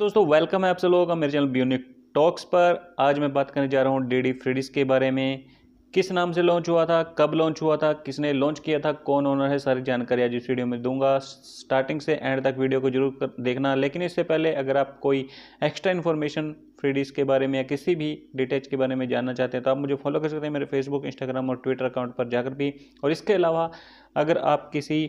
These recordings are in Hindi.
दोस्तों वेलकम है आप सब लोगों का मेरे चैनल ब्यूनिक टॉक्स पर आज मैं बात करने जा रहा हूँ डीडी फ्रिडिस के बारे में किस नाम से लॉन्च हुआ था कब लॉन्च हुआ था किसने लॉन्च किया था कौन ओनर है सारी जानकारी आज इस वीडियो में दूंगा स्टार्टिंग से एंड तक वीडियो को जरूर देखना लेकिन इससे पहले अगर आप कोई एक्स्ट्रा इन्फॉर्मेशन फ्रीडीज़ के बारे में या किसी भी डिटेल्स के बारे में जानना चाहते हैं तो आप मुझे फॉलो कर सकते हैं मेरे फेसबुक इंस्टाग्राम और ट्विटर अकाउंट पर जाकर भी और इसके अलावा अगर आप किसी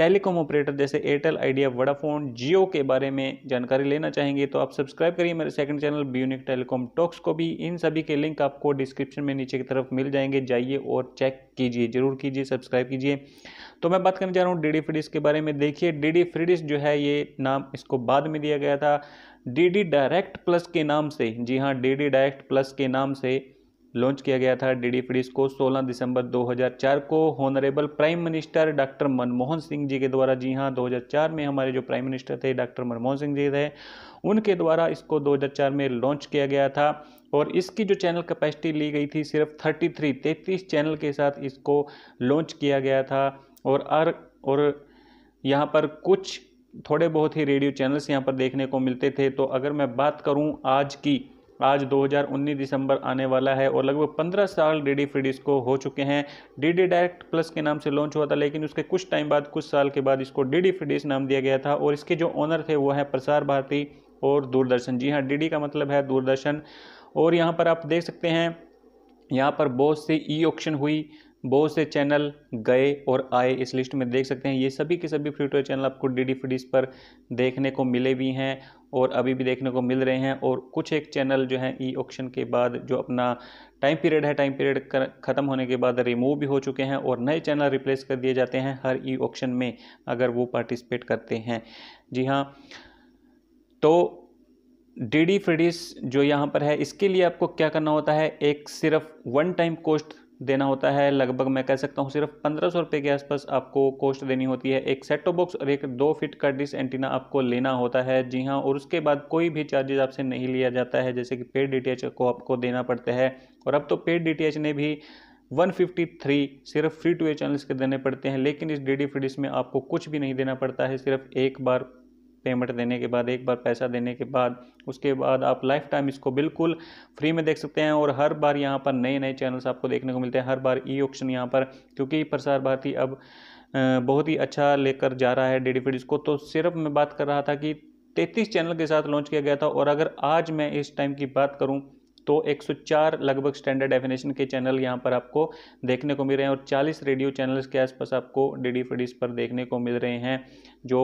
टेलीकॉम ऑपरेटर जैसे एयरटेल आइडिया वडाफोन जियो के बारे में जानकारी लेना चाहेंगे तो आप सब्सक्राइब करिए मेरे सेकंड चैनल ब्यूनिक टेलीकॉम टॉक्स को भी इन सभी के लिंक आपको डिस्क्रिप्शन में नीचे की तरफ मिल जाएंगे जाइए और चेक कीजिए जरूर कीजिए सब्सक्राइब कीजिए तो मैं बात करने जा रहा हूँ डी फ्रीडिस के बारे में देखिए डी फ्रिडिस जो है ये नाम इसको बाद में दिया गया था डी डायरेक्ट प्लस के नाम से जी हाँ डी डायरेक्ट प्लस के नाम से लॉन्च किया गया था डीडी फ्रीज को 16 दिसंबर 2004 को honourable prime minister doctor Manmohan Singh ji के द्वारा जी हाँ 2004 में हमारे जो प्राइम मिनिस्टर थे डॉक्टर मनमोहन सिंह जी थे उनके द्वारा इसको 2004 में लॉन्च किया गया था और इसकी जो चैनल कैपेसिटी ली गई थी सिर्फ 33 33 चैनल के साथ इसको लॉन्च किया गया था और अर और यहाँ पर कुछ थोड़े बहुत ही रेडियो चैनल्स यहाँ पर देखने को मिलते थे तो अगर मैं बात करूँ आज की आज 2019 दिसंबर आने वाला है और लगभग 15 साल डी डी फ्री इसको हो चुके हैं डी डी डायरेक्ट प्लस के नाम से लॉन्च हुआ था लेकिन उसके कुछ टाइम बाद कुछ साल के बाद इसको डी डी फ्री नाम दिया गया था और इसके जो ऑनर थे वो है प्रसार भारती और दूरदर्शन जी हाँ डी का मतलब है दूरदर्शन और यहाँ पर आप देख सकते हैं यहाँ पर बहुत सी ई ऑक्शन हुई बहुत से चैनल गए और आए इस लिस्ट में देख सकते हैं ये सभी के सभी फ्री टू चैनल आपको डी डी पर देखने को मिले भी हैं और अभी भी देखने को मिल रहे हैं और कुछ एक चैनल जो है ई ऑक्शन के बाद जो अपना टाइम पीरियड है टाइम पीरियड ख़त्म होने के बाद रिमूव भी हो चुके हैं और नए चैनल रिप्लेस कर दिए जाते हैं हर ई ऑक्शन में अगर वो पार्टिसिपेट करते हैं जी हाँ तो डी डी जो यहाँ पर है इसके लिए आपको क्या करना होता है एक सिर्फ वन टाइम कॉस्ट देना होता है लगभग मैं कह सकता हूँ सिर्फ पंद्रह सौ रुपये के आसपास आपको कॉस्ट देनी होती है एक सेटो बॉक्स और एक दो फिट का डिस एंटीना आपको लेना होता है जी हाँ और उसके बाद कोई भी चार्जेज आपसे नहीं लिया जाता है जैसे कि पेड डी को आपको देना पड़ता है और अब तो पेड डी ने भी 153 सिर्फ फ्री टू ए चैनल्स के देने पड़ते हैं लेकिन इस डी डी में आपको कुछ भी नहीं देना पड़ता है सिर्फ एक बार पेमेंट देने के बाद एक बार पैसा देने के बाद उसके बाद आप लाइफ टाइम इसको बिल्कुल फ्री में देख सकते हैं और हर बार यहाँ पर नए नए चैनल्स आपको देखने को मिलते हैं हर बार ई ऑप्शन यहाँ पर क्योंकि प्रसार भारती अब बहुत ही अच्छा लेकर जा रहा है डेडीफिड इसको तो सिर्फ मैं बात कर रहा था कि तैंतीस चैनल के साथ लॉन्च किया गया था और अगर आज मैं इस टाइम की बात करूँ तो 104 लगभग स्टैंडर्ड डेफिनेशन के चैनल यहाँ पर आपको देखने को मिल रहे हैं और 40 रेडियो चैनल्स के आसपास आपको डी डी पर देखने को मिल रहे हैं जो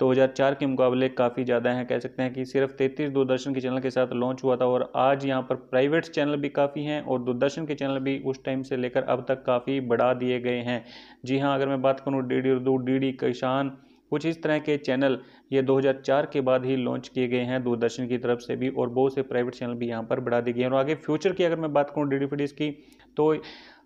2004 के मुकाबले काफ़ी ज़्यादा हैं कह सकते हैं कि सिर्फ 33 दूरदर्शन के चैनल के साथ लॉन्च हुआ था और आज यहाँ पर प्राइवेट चैनल भी काफ़ी हैं और दूरदर्शन के चैनल भी उस टाइम से लेकर अब तक काफ़ी बढ़ा दिए गए हैं जी हाँ अगर मैं बात करूँ D D Urdu D D Kisan कुछ इस तरह के चैनल ये 2004 के बाद ही लॉन्च किए गए हैं दूरदर्शन की तरफ से भी और बहुत से प्राइवेट चैनल भी यहाँ पर बढ़ा दिए गए हैं और आगे फ्यूचर की अगर मैं बात करूँ डी डी की तो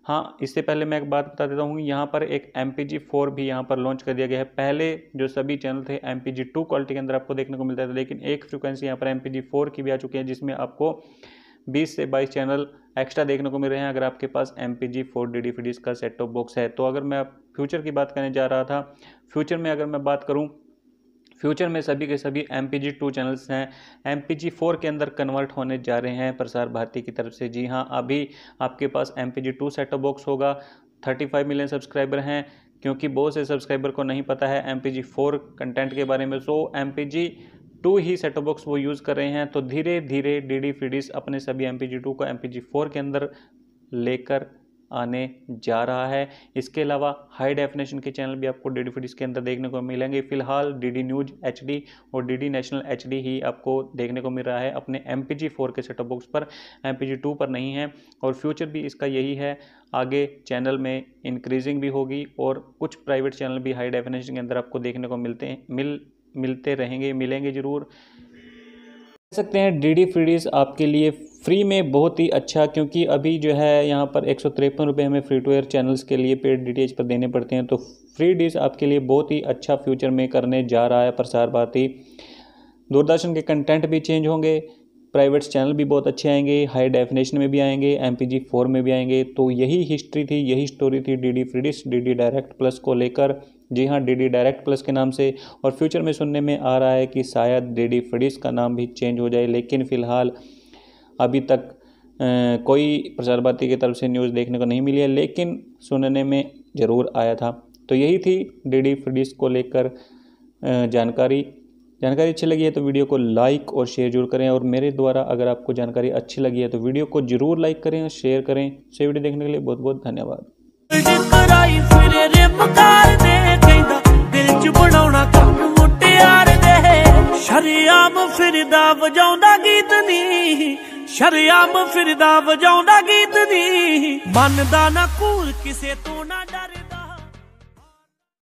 हाँ इससे पहले मैं एक बात बता देता हूँ यहाँ पर एक एम पी जी फोर भी यहाँ पर लॉन्च कर दिया गया है पहले जो सभी चैनल थे M P G two quality के अंदर आपको देखने को मिलता था लेकिन एक फ्रिक्वेंसी यहाँ पर एम पी जी फोर की भी आ चुकी है जिसमें आपको बीस से बाईस चैनल एक्स्ट्रा देखने को मिल रहे हैं अगर आपके पास M P G four D D D का सेट टॉप बॉक्स है तो अगर मैं फ्यूचर की बात करने जा रहा था फ्यूचर में अगर मैं बात करूँ फ्यूचर में सभी के सभी M P G two channels हैं एम पी जी फोर के अंदर कन्वर्ट होने जा रहे हैं प्रसार भारती की तरफ से जी हाँ अभी आपके पास M P G two setup box होगा थर्टी फाइव मिलियन सब्सक्राइबर हैं क्योंकि बहुत से सब्सक्राइबर को नहीं पता है M P G four content के बारे में so M P G two ही सेटअप बॉक्स वो यूज़ कर रहे हैं तो धीरे धीरे डी डी अपने सभी एम पी जी टू को एम पी जी फोर के अंदर लेकर आने जा रहा है इसके अलावा हाई डेफिनेशन के चैनल भी आपको डी डी के अंदर देखने को मिलेंगे फिलहाल D D news H D और D D national H D ही आपको देखने को मिल रहा है अपने एम पी जी फोर के सेटअप बॉक्स पर एम पी जी टू पर नहीं है और फ्यूचर भी इसका यही है आगे चैनल में इंक्रीजिंग भी होगी और कुछ प्राइवेट चैनल भी हाई डेफिनेशन के अंदर आपको देखने को मिलते हैं मिल मिलते रहेंगे मिलेंगे ज़रूर कह सकते हैं डी डी फ्रीडीज आपके लिए फ्री में बहुत ही अच्छा क्योंकि अभी जो है यहाँ पर एक सौ हमें फ्री टू एयर चैनल्स के लिए पेड डी पर देने पड़ते हैं तो फ्री डिश आपके लिए बहुत ही अच्छा फ्यूचर में करने जा रहा है प्रसार भारती दूरदर्शन के कंटेंट भी चेंज होंगे प्राइवेट चैनल भी बहुत अच्छे आएंगे हाई डेफिनेशन में भी आएंगे एम पी फोर में भी आएंगे तो यही हिस्ट्री थी यही स्टोरी थी D D free dish D D direct plus को लेकर जी हाँ डी डी डायरेक्ट प्लस के नाम से और फ्यूचर में सुनने में आ रहा है कि शायद डी डी फ्रीडिस का नाम भी चेंज हो जाए लेकिन फ़िलहाल अभी तक कोई प्रसार भारती की तरफ से न्यूज़ देखने को नहीं मिली है लेकिन सुनने में ज़रूर आया था तो यही थी डी डी फ्रीडिस को लेकर जानकारी जानकारी अच्छी लगी है तो वीडियो को लाइक और शेयर जरूर करें और मेरे द्वारा अगर आपको जानकारी अच्छी लगी है तो वीडियो को जरूर लाइक करें और शेयर करें से वीडियो देखने के लिए बहुत बहुत धन्यवाद ਸ਼ਰਿਆਮ ਫਿਰਦਾ ਵਜਾਉਂਦਾ ਗੀਤ ਦੀ ਮਨ ਦਾ ਨਾ ਕੂਰ ਕਿਸੇ ਤੋਂ ਨਾ ਡਰ